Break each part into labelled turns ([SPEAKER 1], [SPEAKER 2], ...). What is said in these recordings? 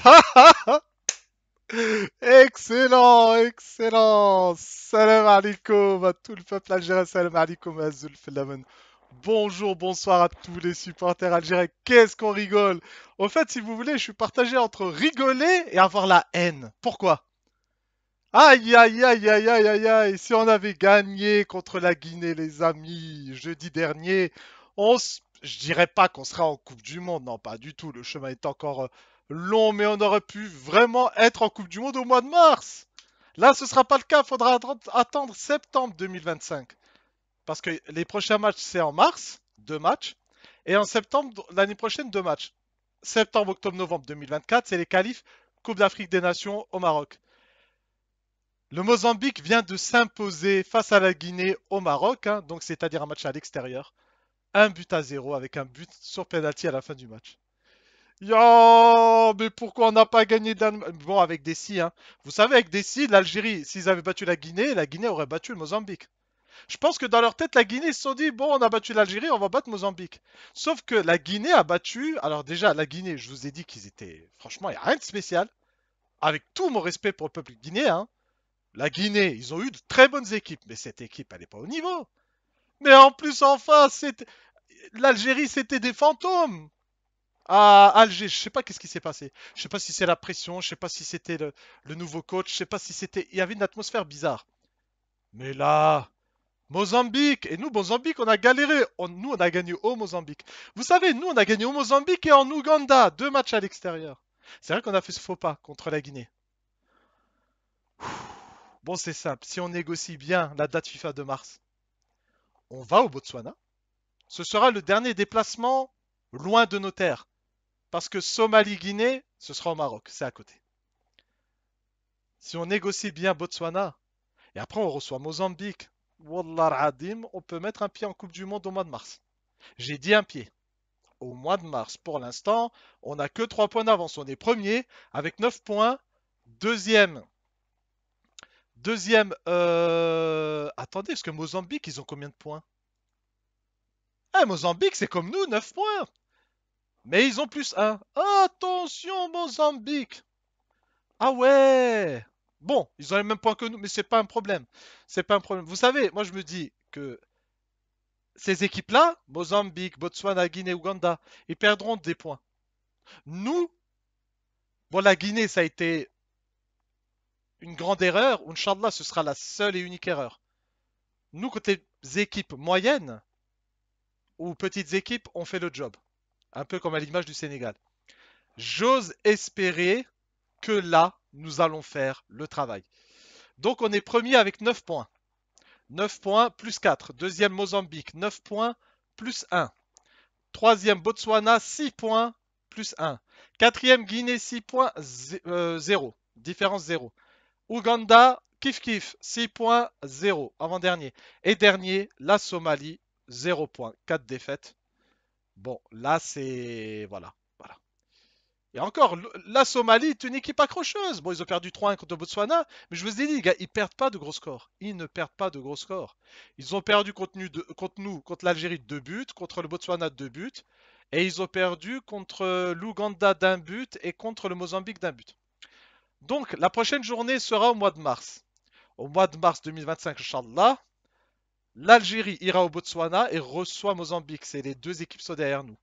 [SPEAKER 1] excellent, excellent. Salam alaikum à tout le peuple algérien. Salam alaikum à Zulfelamen. Bonjour, bonsoir à tous les supporters algériens. Qu'est-ce qu'on rigole Au fait, si vous voulez, je suis partagé entre rigoler et avoir la haine. Pourquoi Aïe, aïe, aïe, aïe, aïe, aïe, Si on avait gagné contre la Guinée, les amis, jeudi dernier, on je dirais pas qu'on sera en Coupe du Monde. Non, pas du tout. Le chemin est encore euh, long, mais on aurait pu vraiment être en Coupe du Monde au mois de mars. Là, ce ne sera pas le cas. Il faudra attendre septembre 2025. Parce que les prochains matchs, c'est en mars, deux matchs. Et en septembre, l'année prochaine, deux matchs. Septembre, octobre, novembre 2024, c'est les qualifs Coupe d'Afrique des Nations au Maroc. Le Mozambique vient de s'imposer face à la Guinée au Maroc, hein. donc c'est-à-dire un match à l'extérieur. Un but à zéro avec un but sur pénalty à la fin du match. Yo, mais pourquoi on n'a pas gagné Bon, avec des hein. Vous savez, avec des l'Algérie, s'ils avaient battu la Guinée, la Guinée aurait battu le Mozambique. Je pense que dans leur tête, la Guinée, se sont dit, bon, on a battu l'Algérie, on va battre le Mozambique. Sauf que la Guinée a battu, alors déjà, la Guinée, je vous ai dit qu'ils étaient, franchement, il n'y a rien de spécial. Avec tout mon respect pour le peuple guinéen, hein. la Guinée, ils ont eu de très bonnes équipes, mais cette équipe, elle n'est pas au niveau. Mais en plus, enfin, face, l'Algérie, c'était des fantômes à Alger. Je sais pas qu'est-ce qui s'est passé. Je sais pas si c'est la pression, je sais pas si c'était le, nouveau coach, je sais pas si c'était. Il y avait une atmosphère bizarre. Mais là, Mozambique et nous Mozambique, on a galéré. nous on a gagné au Mozambique. Vous savez, nous on a gagné au Mozambique et en Ouganda, deux matchs à l'extérieur. C'est vrai qu'on a fait ce faux pas contre la Guinée. Bon, c'est simple. Si on négocie bien la date FIFA de mars, on va au Botswana. Ce sera le dernier déplacement loin de nos terres. Parce que Somalie-Guinée, ce sera au Maroc, c'est à côté. Si on négocie bien Botswana, et après on reçoit Mozambique, Wallah on peut mettre un pied en Coupe du Monde au mois de mars. J'ai dit un pied. Au mois de mars, pour l'instant, on n'a que 3 points d'avance. On est premier avec 9 points. Deuxième. Deuxième. Euh, attendez, est-ce que Mozambique, ils ont combien de points eh, Mozambique, c'est comme nous, 9 points. Mais ils ont plus un. Attention, Mozambique Ah ouais Bon, ils ont les mêmes points que nous, mais c'est pas un problème. C'est pas un problème. Vous savez, moi je me dis que ces équipes-là, Mozambique, Botswana, Guinée, Ouganda, ils perdront des points. Nous, bon, la Guinée, ça a été une grande erreur. Inch'Allah, ce sera la seule et unique erreur. Nous, côté équipes moyennes ou petites équipes, on fait le job. Un peu comme à l'image du Sénégal. J'ose espérer que là, nous allons faire le travail. Donc on est premier avec 9 points. 9 points plus 4. Deuxième Mozambique, 9 points plus 1. Troisième Botswana, 6 points plus 1. Quatrième Guinée, 6 points, 0. Euh, Différence 0. Ouganda, kif kif 6 points, 0. Avant-dernier. Et dernier, la Somalie, 0 points. 4 défaites. Bon, là, c'est... Voilà. voilà. Et encore, la Somalie est une équipe accrocheuse. Bon, ils ont perdu 3-1 contre le Botswana, mais je vous ai dit, les gars, ils perdent pas de gros scores. Ils ne perdent pas de gros scores. Ils ont perdu contre nous, contre, l'Algérie, deux buts, contre le Botswana, deux buts, et ils ont perdu contre l'Ouganda d'un but et contre le Mozambique d'un but. Donc, la prochaine journée sera au mois de mars. Au mois de mars 2025, Inch'Allah, L'Algérie ira au Botswana et reçoit Mozambique. C'est les deux équipes sont derrière nous.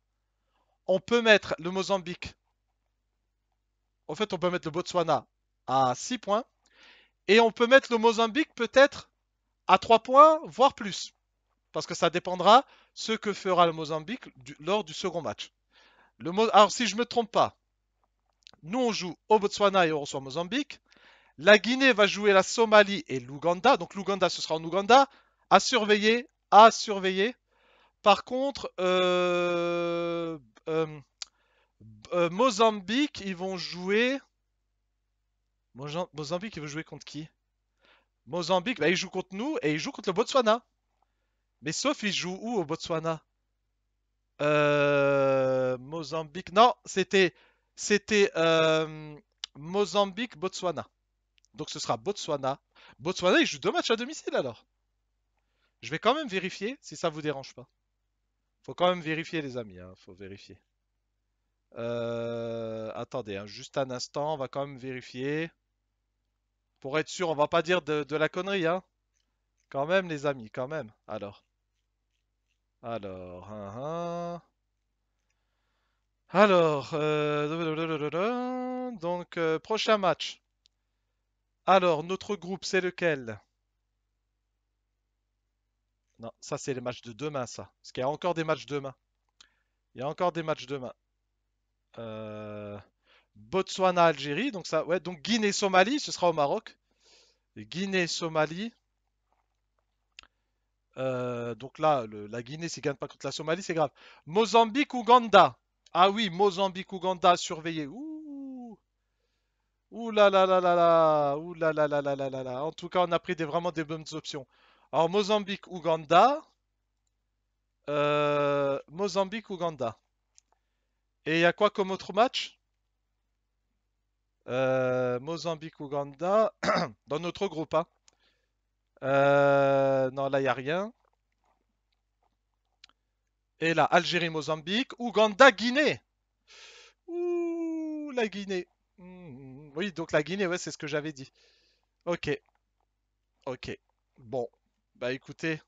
[SPEAKER 1] On peut mettre le Mozambique. En fait, on peut mettre le Botswana à 6 points. Et on peut mettre le Mozambique peut-être à 3 points, voire plus. Parce que ça dépendra ce que fera le Mozambique lors du second match. Le Alors, si je ne me trompe pas, nous on joue au Botswana et on reçoit Mozambique. La Guinée va jouer la Somalie et l'Ouganda. Donc l'Ouganda, ce sera en Ouganda à surveiller, à surveiller. Par contre, euh, euh, euh, Mozambique, ils vont jouer. Mozambique, ils vont jouer contre qui Mozambique, bah, ils jouent contre nous et ils jouent contre le Botswana. Mais sauf, ils jouent où au Botswana Mozambique. Non, c'était. C'était Mozambique, Botswana. Donc ce sera Botswana. Botswana, ils joue deux matchs à domicile alors. Je vais quand même vérifier si ça vous dérange pas. Faut quand même vérifier les amis, hein, faut vérifier. Euh, attendez, hein, juste un instant, on va quand même vérifier. Pour être sûr, on va pas dire de, la connerie, hein. Quand même les amis, quand même. Alors. Alors, hein, alors, euh, donc euh, prochain match. Alors, notre groupe, c'est lequel non, ça c'est les matchs de demain, ça. Parce qu'il y a encore des matchs demain. Il y a encore des matchs demain. Euh... Botswana, Algérie, donc ça, ouais, donc Guinée, Somalie, ce sera au Maroc. Guinée, Somalie. Euh, donc là, la Guinée, s'il ne gagne pas contre la Somalie, c'est grave. Mozambique, Ouganda. Ah oui, Mozambique, Ouganda, surveillé. Ouh. Ouh là là là là là. Ouh là là là là là là. En tout cas, on a pris des, vraiment des bonnes options. Alors, Mozambique, Ouganda. Euh, Mozambique, Ouganda. Et il y a quoi comme autre match euh, Mozambique, Ouganda. Dans notre groupe, hein. euh, non, là, il n'y a rien. Et là, Algérie, Mozambique, Ouganda, Guinée. Ouh, la Guinée. Mmh, mmh, mmh. oui, donc la Guinée, ouais, c'est ce que j'avais dit. Ok. Ok. Bon. Bah écoutez,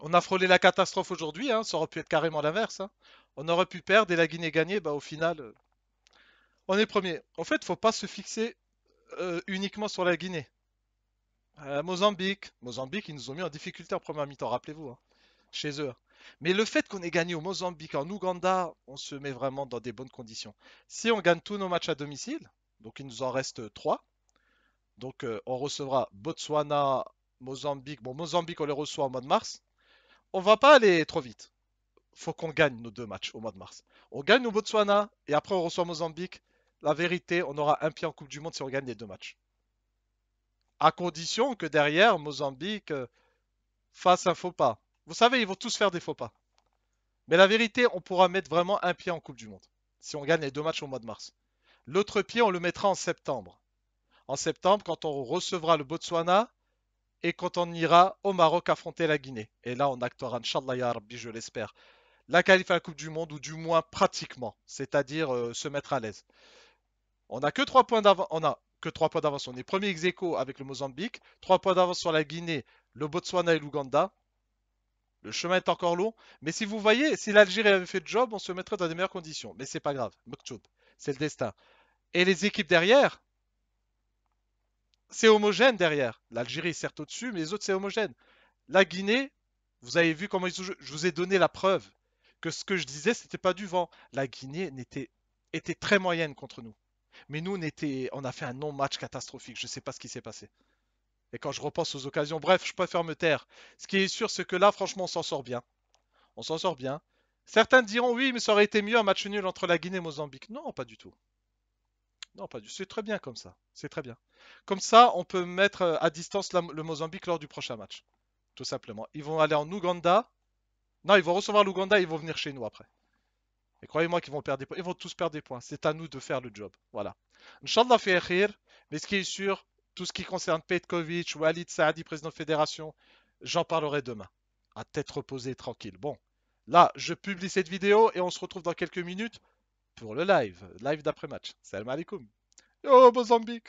[SPEAKER 1] on a frôlé la catastrophe aujourd'hui, hein, ça aurait pu être carrément l'inverse. Hein. On aurait pu perdre et la Guinée gagner, bah au final, euh, on est premier. En fait, faut pas se fixer euh, uniquement sur la Guinée. Euh, Mozambique, Mozambique, ils nous ont mis en difficulté en première mi-temps, rappelez-vous, hein, chez eux. Mais le fait qu'on ait gagné au Mozambique, en Ouganda, on se met vraiment dans des bonnes conditions. Si on gagne tous nos matchs à domicile, donc il nous en reste trois, donc euh, on recevra Botswana, Mozambique. Bon, Mozambique, on les reçoit au mois de mars. On va pas aller trop vite. Faut qu'on gagne nos deux matchs au mois de mars. On gagne nos Botswana et après on reçoit Mozambique. La vérité, on aura un pied en Coupe du Monde si on gagne les deux matchs. À condition que derrière, Mozambique euh, fasse un faux pas. Vous savez, ils vont tous faire des faux pas. Mais la vérité, on pourra mettre vraiment un pied en Coupe du Monde si on gagne les deux matchs au mois de mars. L'autre pied, on le mettra en septembre en septembre quand on recevra le Botswana et quand on ira au Maroc affronter la Guinée. Et là, on actera, Inch'Allah ya je l'espère, la qualif à la Coupe du Monde, ou du moins pratiquement, c'est-à-dire euh, se mettre à l'aise. On n'a que trois points d'avance, on a que points d'avance, on est premier ex avec le Mozambique, Trois points d'avance sur la Guinée, le Botswana et l'Ouganda. Le chemin est encore long, mais si vous voyez, si l'Algérie avait fait le job, on se mettrait dans des meilleures conditions. Mais c'est pas grave, Moktoub, c'est le destin. Et les équipes derrière, c'est homogène derrière. L'Algérie certes au-dessus, mais les autres, c'est homogène. La Guinée, vous avez vu comment ils Je vous ai donné la preuve que ce que je disais, ce n'était pas du vent. La Guinée n'était était très moyenne contre nous. Mais nous, on, on a fait un non-match catastrophique. Je ne sais pas ce qui s'est passé. Et quand je repense aux occasions, bref, je préfère me taire. Ce qui est sûr, c'est que là, franchement, on s'en sort bien. On s'en sort bien. Certains diront oui, mais ça aurait été mieux un match nul entre la Guinée et Mozambique. Non, pas du tout. Non, pas du. C'est très bien comme ça. C'est très bien. Comme ça, on peut mettre euh, à distance le Mozambique lors du prochain match. Tout simplement. Ils vont aller en Ouganda. Non, ils vont recevoir l'Ouganda et ils vont venir chez nous après. Et croyez-moi qu'ils vont perdre des points. Ils vont tous perdre des points. C'est à nous de faire le job. Voilà. Inch'Allah fait rire. Mais ce qui est sûr, tout ce qui concerne Petkovic, Walid Saadi, président de fédération, j'en parlerai demain. À tête reposée, tranquille. Bon. Là, je publie cette vidéo et on se retrouve dans quelques minutes pour le live, live d'après-match. Salam alaikum. Yo, oh, Mozambique